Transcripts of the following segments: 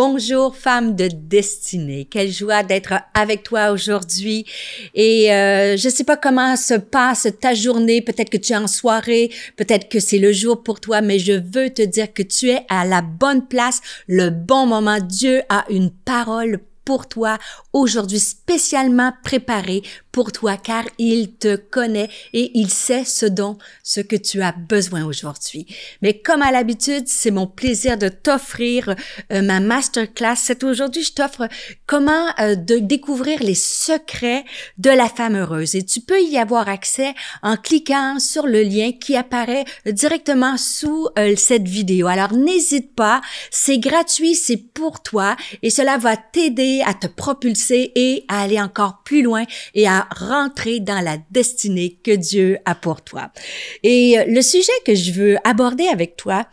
Bonjour femme de destinée, quelle joie d'être avec toi aujourd'hui. Et euh, je ne sais pas comment se passe ta journée, peut-être que tu es en soirée, peut-être que c'est le jour pour toi, mais je veux te dire que tu es à la bonne place, le bon moment. Dieu a une parole pour toi aujourd'hui spécialement préparée pour toi car il te connaît et il sait ce dont, ce que tu as besoin aujourd'hui. Mais comme à l'habitude, c'est mon plaisir de t'offrir euh, ma masterclass. C'est aujourd'hui, je t'offre comment euh, de découvrir les secrets de la femme heureuse et tu peux y avoir accès en cliquant sur le lien qui apparaît directement sous euh, cette vidéo. Alors n'hésite pas, c'est gratuit, c'est pour toi et cela va t'aider à te propulser et à aller encore plus loin et à rentrer dans la destinée que Dieu a pour toi. Et euh, le sujet que je veux aborder avec toi,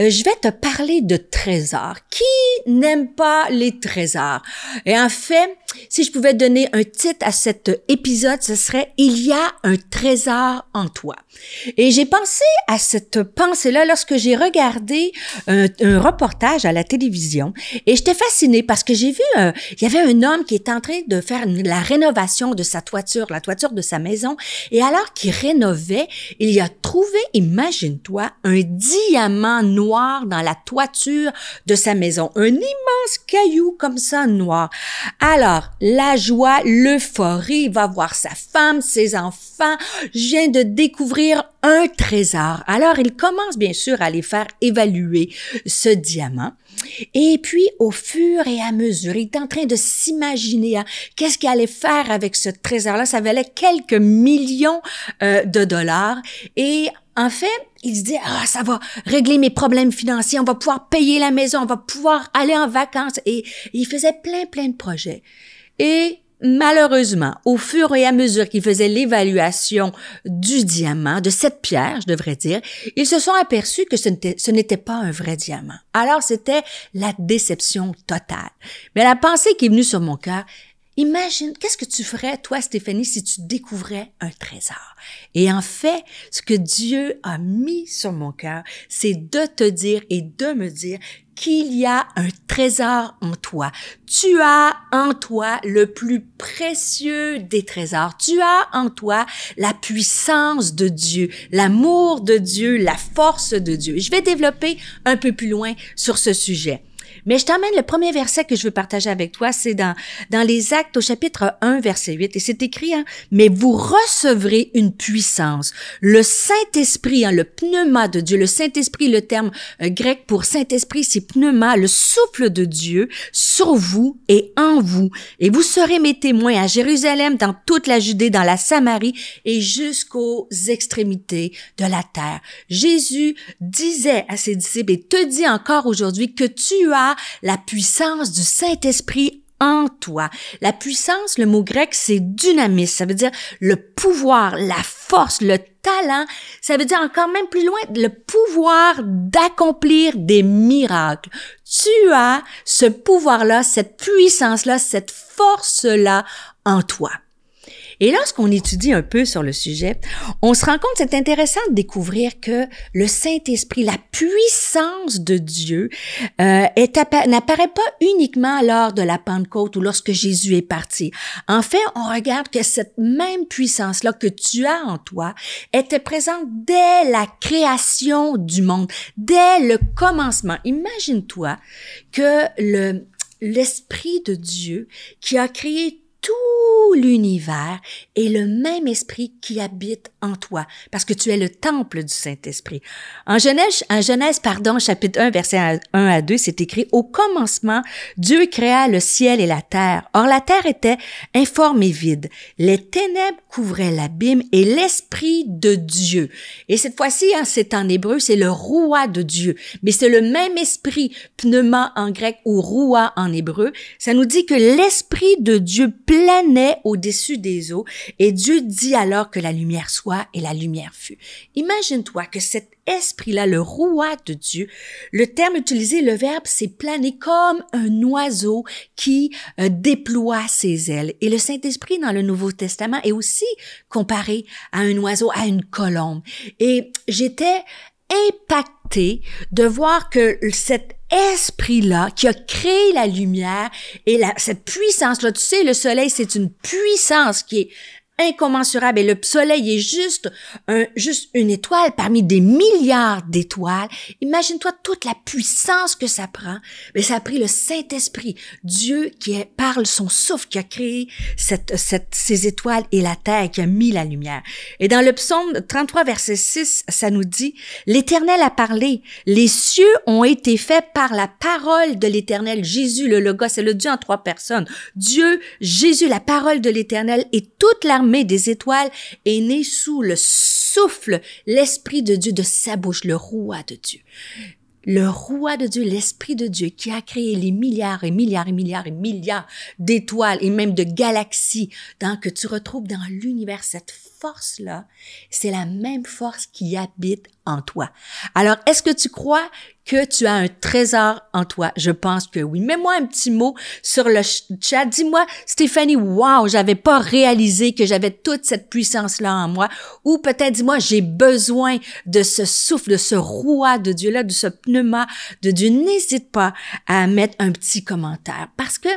euh, je vais te parler de trésors. Qui n'aime pas les trésors? Et en fait, si je pouvais donner un titre à cet euh, épisode, ce serait Il y a un trésor en toi. Et j'ai pensé à cette pensée-là lorsque j'ai regardé un, reportage à la télévision et j'étais fascinée parce que j'ai vu, euh, il y avait un homme qui est en train de faire la rénovation de sa toiture, la toiture de sa maison. Et alors qu'il rénovait, il y a trouvé, imagine-toi, un diamant noir dans la toiture de sa maison. Un immense caillou comme ça noir. Alors, la joie, l'euphorie, il va voir sa femme, ses enfants, vient de découvrir un trésor. Alors, il commence bien sûr à les faire évaluer ce diamant. Et puis, au fur et à mesure, il est en train de s'imaginer hein, qu'est-ce qu'il allait faire avec ce trésor-là. Ça valait quelques millions euh, de dollars. Et en fait, il se dit, ah, ça va régler mes problèmes financiers, on va pouvoir payer la maison, on va pouvoir aller en vacances. Et il faisait plein, plein de projets. Et malheureusement, au fur et à mesure qu'il faisait l'évaluation du diamant, de cette pierre, je devrais dire, ils se sont aperçus que ce n'était pas un vrai diamant. Alors c'était la déception totale. Mais la pensée qui est venue sur mon cœur, Imagine, qu'est-ce que tu ferais, toi, Stéphanie, si tu découvrais un trésor? Et en fait, ce que Dieu a mis sur mon cœur, c'est de te dire et de me dire qu'il y a un trésor en toi. Tu as en toi le plus précieux des trésors. Tu as en toi la puissance de Dieu, l'amour de Dieu, la force de Dieu. Je vais développer un peu plus loin sur ce sujet. Mais je t'emmène le premier verset que je veux partager avec toi, c'est dans, dans les Actes au chapitre 1, verset 8, et c'est écrit, hein, mais vous recevrez une puissance. Le Saint-Esprit, hein, le pneuma de Dieu, le Saint-Esprit, le terme euh, grec pour Saint-Esprit, c'est pneuma, le souffle de Dieu sur vous et en vous. Et vous serez mes témoins à Jérusalem, dans toute la Judée, dans la Samarie et jusqu'aux extrémités de la terre. Jésus disait à ses disciples et te dit encore aujourd'hui que tu as la puissance du Saint-Esprit en toi. La puissance, le mot grec, c'est dynamis. Ça veut dire le pouvoir, la force, le talent. Ça veut dire encore même plus loin, le pouvoir d'accomplir des miracles. Tu as ce pouvoir-là, cette puissance-là, cette force-là en toi. Et lorsqu'on étudie un peu sur le sujet, on se rend compte, c'est intéressant de découvrir que le Saint-Esprit, la puissance de Dieu, euh, n'apparaît pas uniquement lors de la Pentecôte ou lorsque Jésus est parti. En fait, on regarde que cette même puissance-là que tu as en toi était présente dès la création du monde, dès le commencement. Imagine-toi que le l'Esprit de Dieu qui a créé tout l'univers est le même esprit qui habite en toi, parce que tu es le temple du Saint-Esprit. En Genèse, en Genèse, pardon, chapitre 1, verset 1 à 2, c'est écrit, Au commencement, Dieu créa le ciel et la terre. Or, la terre était informe et vide. Les ténèbres couvraient l'abîme et l'Esprit de Dieu. Et cette fois-ci, hein, c'est en hébreu, c'est le roi de Dieu. Mais c'est le même esprit, pneuma en grec ou roi en hébreu. Ça nous dit que l'Esprit de Dieu planait au-dessus des eaux, et Dieu dit alors que la lumière soit, et la lumière fut. Imagine-toi que cet esprit-là, le roi de Dieu, le terme utilisé, le verbe, c'est planer comme un oiseau qui euh, déploie ses ailes. Et le Saint-Esprit dans le Nouveau Testament est aussi comparé à un oiseau, à une colombe. Et j'étais impactée de voir que cet esprit-là qui a créé la lumière et la, cette puissance-là. Tu sais, le soleil, c'est une puissance qui est incommensurable et le soleil est juste juste une étoile parmi des milliards d'étoiles. Imagine-toi toute la puissance que ça prend. Mais ça a pris le Saint-Esprit, Dieu qui parle son souffle, qui a créé ces étoiles et la terre, qui a mis la lumière. Et dans le psaume 33, verset 6, ça nous dit, l'Éternel a parlé. Les cieux ont été faits par la parole de l'Éternel. Jésus, le Logos, c'est le Dieu en trois personnes. Dieu, Jésus, la parole de l'Éternel et toute l'armée des étoiles est née sous le souffle, l'Esprit de Dieu de sa bouche, le roi de Dieu. Le roi de Dieu, l'Esprit de Dieu qui a créé les milliards et milliards et milliards et milliards d'étoiles et même de galaxies dans, que tu retrouves dans l'univers, cette force-là, c'est la même force qui habite en toi. Alors, est-ce que tu crois que tu as un trésor en toi? Je pense que oui. Mets-moi un petit mot sur le chat. Dis-moi, Stéphanie, wow, j'avais pas réalisé que j'avais toute cette puissance-là en moi. Ou peut-être dis-moi, j'ai besoin de ce souffle, de ce roi de Dieu-là, de ce pneuma de Dieu. N'hésite pas à mettre un petit commentaire parce que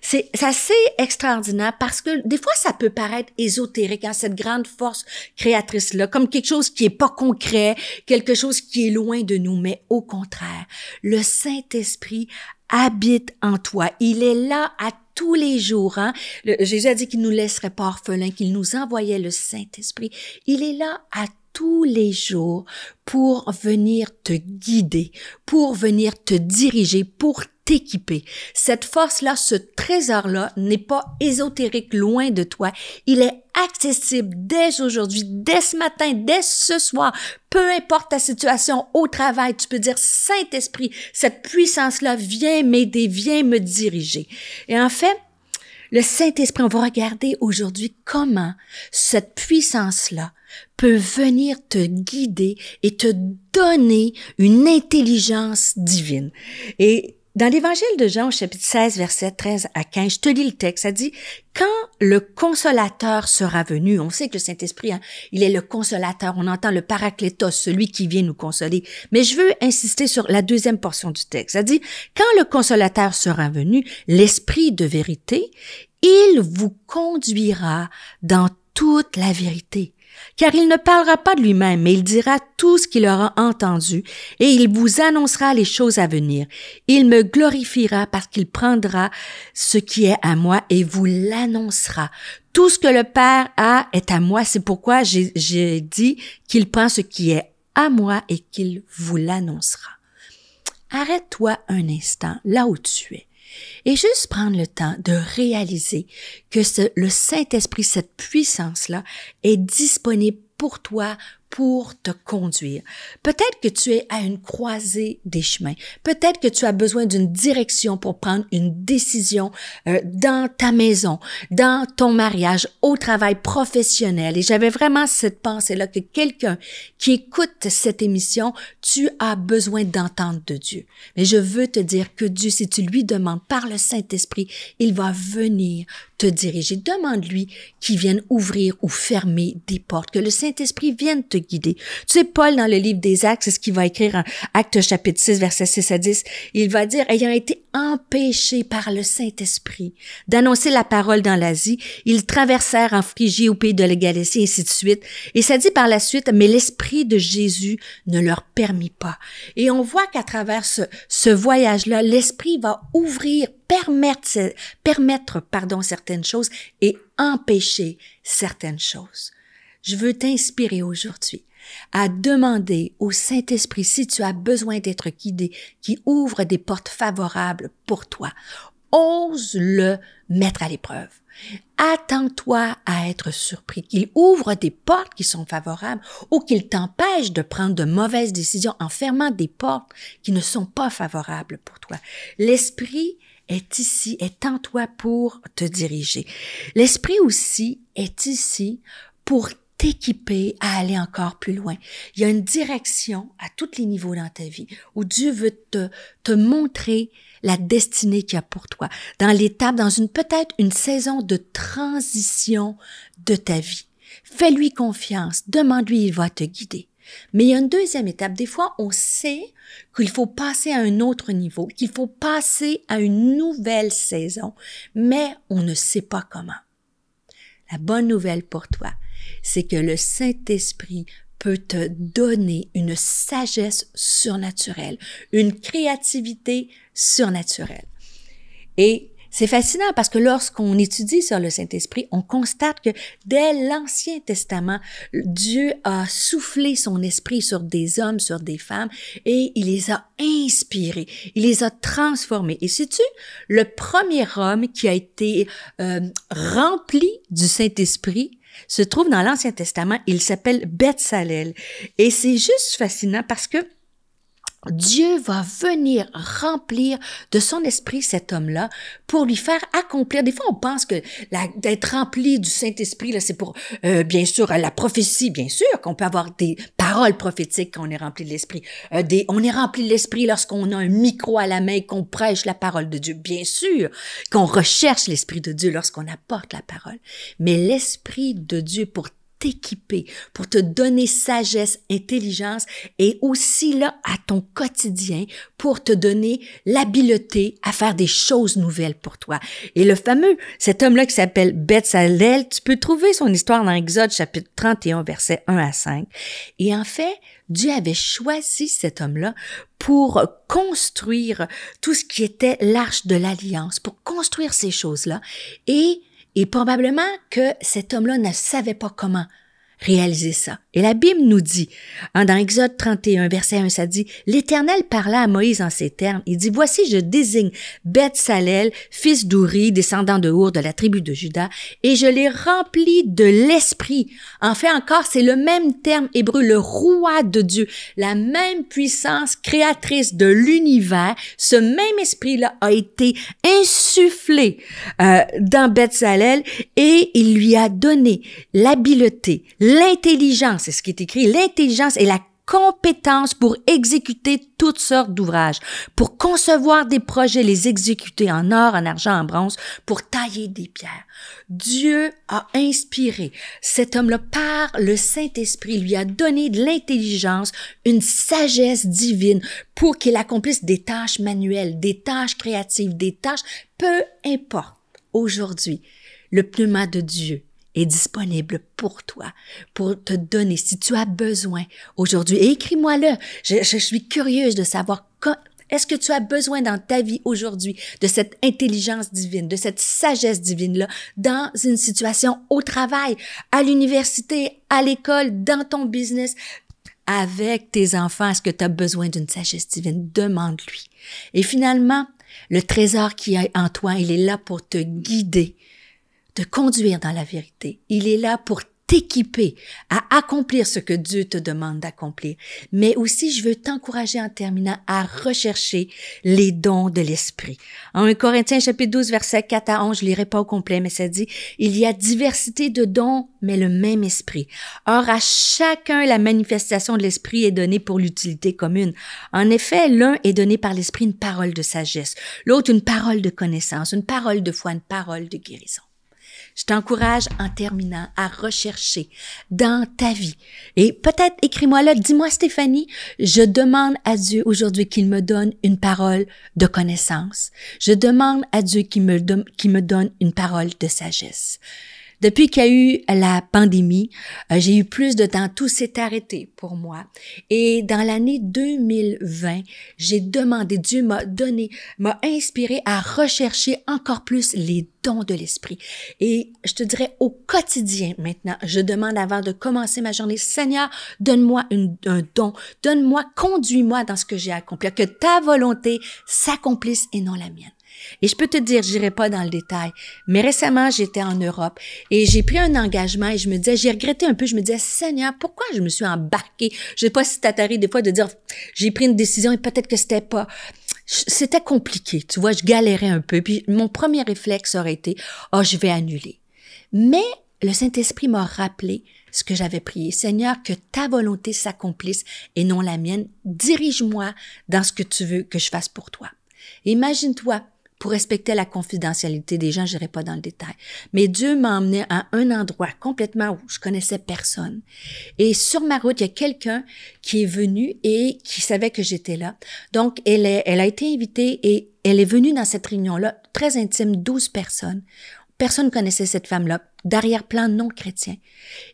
c'est assez extraordinaire parce que des fois, ça peut paraître ésotérique, hein, cette grande force créatrice-là, comme quelque chose qui est pas concret, quelque chose qui est loin de nous, mais au contraire, le Saint-Esprit habite en toi. Il est là à tous les jours. Hein? déjà Jésus a dit qu'il nous laisserait pas orphelins, qu'il nous envoyait le Saint-Esprit. Il est là à tous les jours pour venir te guider, pour venir te diriger, pour t'équiper. Cette force-là, ce trésor-là n'est pas ésotérique loin de toi. Il est accessible dès aujourd'hui, dès ce matin, dès ce soir. Peu importe ta situation au travail, tu peux dire Saint-Esprit, cette puissance-là, viens m'aider, viens me diriger. Et en fait, le Saint-Esprit, on va regarder aujourd'hui comment cette puissance-là peut venir te guider et te donner une intelligence divine. Et dans l'Évangile de Jean, chapitre 16, verset 13 à 15, je te lis le texte, ça dit, quand le consolateur sera venu, on sait que le Saint-Esprit, hein, il est le consolateur, on entend le paraclétos, celui qui vient nous consoler. Mais je veux insister sur la deuxième portion du texte, ça dit, quand le consolateur sera venu, l'Esprit de vérité, il vous conduira dans toute la vérité car il ne parlera pas de lui-même, mais il dira tout ce qu'il aura entendu, et il vous annoncera les choses à venir. Il me glorifiera parce qu'il prendra ce qui est à moi et vous l'annoncera. Tout ce que le Père a est à moi, c'est pourquoi j'ai dit qu'il prend ce qui est à moi et qu'il vous l'annoncera. Arrête-toi un instant là où tu es. Et juste prendre le temps de réaliser que le Saint-Esprit, cette puissance-là, est disponible pour toi, pour te conduire. Peut-être que tu es à une croisée des chemins. Peut-être que tu as besoin d'une direction pour prendre une décision euh, dans ta maison, dans ton mariage, au travail professionnel. Et j'avais vraiment cette pensée-là que quelqu'un qui écoute cette émission, tu as besoin d'entendre de Dieu. Mais je veux te dire que Dieu, si tu lui demandes par le Saint-Esprit, il va venir te diriger. Demande-lui qu'il vienne ouvrir ou fermer des portes, que le saint Saint-Esprit vienne te guider. Tu sais, Paul, dans le livre des Actes, c'est ce qu'il va écrire en Actes chapitre 6, verset 6 à 10. Il va dire, ayant été empêché par le Saint-Esprit d'annoncer la parole dans l'Asie, ils traversèrent en Phrygie au pays de la Galatie, et ainsi de suite. Et ça dit par la suite, mais l'Esprit de Jésus ne leur permit pas. Et on voit qu'à travers ce, ce voyage-là, l'Esprit va ouvrir, permettre, permettre, pardon, certaines choses et empêcher certaines choses je veux t'inspirer aujourd'hui à demander au Saint-Esprit si tu as besoin d'être guidé, qui ouvre des portes favorables pour toi. Ose le mettre à l'épreuve. Attends-toi à être surpris, qu'il ouvre des portes qui sont favorables ou qu'il t'empêche de prendre de mauvaises décisions en fermant des portes qui ne sont pas favorables pour toi. L'Esprit est ici, est en toi pour te diriger. L'Esprit aussi est ici pour t'équiper à aller encore plus loin. Il y a une direction à tous les niveaux dans ta vie où Dieu veut te, te montrer la destinée qu'il y a pour toi, dans l'étape, dans une peut-être une saison de transition de ta vie. Fais-lui confiance, demande-lui, il va te guider. Mais il y a une deuxième étape. Des fois, on sait qu'il faut passer à un autre niveau, qu'il faut passer à une nouvelle saison, mais on ne sait pas comment. La bonne nouvelle pour toi, c'est que le Saint-Esprit peut te donner une sagesse surnaturelle, une créativité surnaturelle. Et c'est fascinant parce que lorsqu'on étudie sur le Saint-Esprit, on constate que dès l'Ancien Testament, Dieu a soufflé son esprit sur des hommes, sur des femmes, et il les a inspirés, il les a transformés. Et si tu le premier homme qui a été euh, rempli du Saint-Esprit, se trouve dans l'Ancien Testament. Il s'appelle Beth Salel. Et c'est juste fascinant parce que Dieu va venir remplir de son esprit cet homme-là pour lui faire accomplir. Des fois, on pense que d'être rempli du Saint-Esprit, c'est pour, euh, bien sûr, la prophétie, bien sûr, qu'on peut avoir des paroles prophétiques quand on est rempli de l'Esprit. Euh, on est rempli de l'Esprit lorsqu'on a un micro à la main, qu'on prêche la parole de Dieu, bien sûr, qu'on recherche l'Esprit de Dieu lorsqu'on apporte la parole. Mais l'Esprit de Dieu, pour équipé pour te donner sagesse, intelligence et aussi là à ton quotidien pour te donner l'habileté à faire des choses nouvelles pour toi. Et le fameux, cet homme-là qui s'appelle Bethsalel, tu peux trouver son histoire dans Exode chapitre 31 verset 1 à 5. Et en fait, Dieu avait choisi cet homme-là pour construire tout ce qui était l'arche de l'alliance, pour construire ces choses-là et et probablement que cet homme-là ne savait pas comment réaliser ça. Et la Bible nous dit, hein, dans Exode 31, verset 1, ça dit, L'Éternel parla à Moïse en ces termes. Il dit, Voici, je désigne Beth Salel, fils d'Ouri, descendant de Our de la tribu de Juda, et je l'ai rempli de l'Esprit. En fait, encore, c'est le même terme hébreu, le roi de Dieu, la même puissance créatrice de l'univers. Ce même esprit-là a été insufflé euh, dans Beth Salel et il lui a donné l'habileté, l'intelligence, c'est ce qui est écrit, l'intelligence est la compétence pour exécuter toutes sortes d'ouvrages, pour concevoir des projets, les exécuter en or, en argent, en bronze, pour tailler des pierres. Dieu a inspiré cet homme-là par le Saint-Esprit, lui a donné de l'intelligence, une sagesse divine pour qu'il accomplisse des tâches manuelles, des tâches créatives, des tâches, peu importe. Aujourd'hui, le pneuma de Dieu est disponible pour toi, pour te donner si tu as besoin aujourd'hui. écris-moi-le. Je, je, suis curieuse de savoir est-ce que tu as besoin dans ta vie aujourd'hui de cette intelligence divine, de cette sagesse divine-là, dans une situation au travail, à l'université, à l'école, dans ton business, avec tes enfants? Est-ce que tu as besoin d'une sagesse divine? Demande-lui. Et finalement, le trésor qui est en toi, il est là pour te guider de conduire dans la vérité. Il est là pour t'équiper à accomplir ce que Dieu te demande d'accomplir. Mais aussi, je veux t'encourager en terminant à rechercher les dons de l'Esprit. En 1 Corinthiens chapitre 12 verset 4 à 11, je lirai pas au complet, mais ça dit, il y a diversité de dons, mais le même Esprit. Or, à chacun, la manifestation de l'Esprit est donnée pour l'utilité commune. En effet, l'un est donné par l'Esprit une parole de sagesse, l'autre une parole de connaissance, une parole de foi, une parole de guérison. Je t'encourage en terminant à rechercher dans ta vie. Et peut-être écris-moi là, dis-moi Stéphanie, je demande à Dieu aujourd'hui qu'il me donne une parole de connaissance. Je demande à Dieu qu'il me, me donne une parole de sagesse. Depuis qu'il y a eu la pandémie, euh, j'ai eu plus de temps. Tout s'est arrêté pour moi. Et dans l'année 2020, j'ai demandé, Dieu m'a donné, m'a inspiré à rechercher encore plus les dons de l'esprit. Et je te dirais au quotidien maintenant, je demande avant de commencer ma journée, Seigneur, donne-moi un don, donne-moi, conduis-moi dans ce que j'ai à accomplir, que ta volonté s'accomplisse et non la mienne. Et je peux te dire, j'irai pas dans le détail, mais récemment, j'étais en Europe et j'ai pris un engagement et je me disais, j'ai regretté un peu, je me disais, Seigneur, pourquoi je me suis embarquée? Je sais pas si t'as des fois de dire, j'ai pris une décision et peut-être que c'était pas, c'était compliqué. Tu vois, je galérais un peu. Puis mon premier réflexe aurait été, oh, je vais annuler. Mais le Saint-Esprit m'a rappelé ce que j'avais prié. Seigneur, que ta volonté s'accomplisse et non la mienne. Dirige-moi dans ce que tu veux que je fasse pour toi. Imagine-toi pour respecter la confidentialité des gens, j'irai pas dans le détail. Mais Dieu m'a emmené à un endroit complètement où je connaissais personne. Et sur ma route, il y a quelqu'un qui est venu et qui savait que j'étais là. Donc, elle, est, elle a été invitée et elle est venue dans cette réunion-là, très intime, 12 personnes. Personne connaissait cette femme-là, d'arrière-plan non chrétien.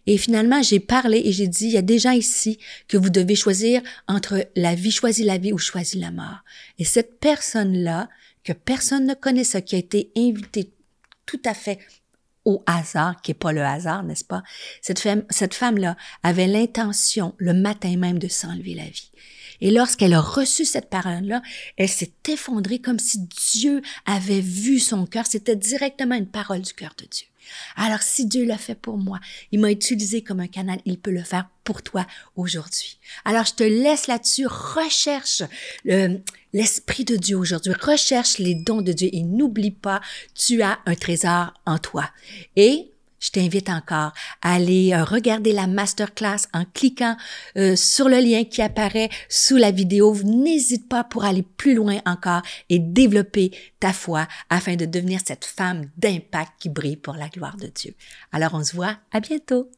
Et finalement, j'ai parlé et j'ai dit, il y a des gens ici que vous devez choisir entre la vie, choisis la vie ou choisis la mort. Et cette personne-là, que personne ne connaissait, qui a été invité tout à fait au hasard, qui n'est pas le hasard, n'est-ce pas? Cette femme, cette femme-là avait l'intention, le matin même, de s'enlever la vie. Et lorsqu'elle a reçu cette parole-là, elle s'est effondrée comme si Dieu avait vu son cœur. C'était directement une parole du cœur de Dieu. Alors si Dieu l'a fait pour moi, il m'a utilisé comme un canal, il peut le faire pour toi aujourd'hui. Alors je te laisse là-dessus, recherche euh, l'Esprit de Dieu aujourd'hui, recherche les dons de Dieu et n'oublie pas, tu as un trésor en toi. Et je t'invite encore à aller euh, regarder la masterclass en cliquant euh, sur le lien qui apparaît sous la vidéo. N'hésite pas pour aller plus loin encore et développer ta foi afin de devenir cette femme d'impact qui brille pour la gloire de Dieu. Alors on se voit à bientôt.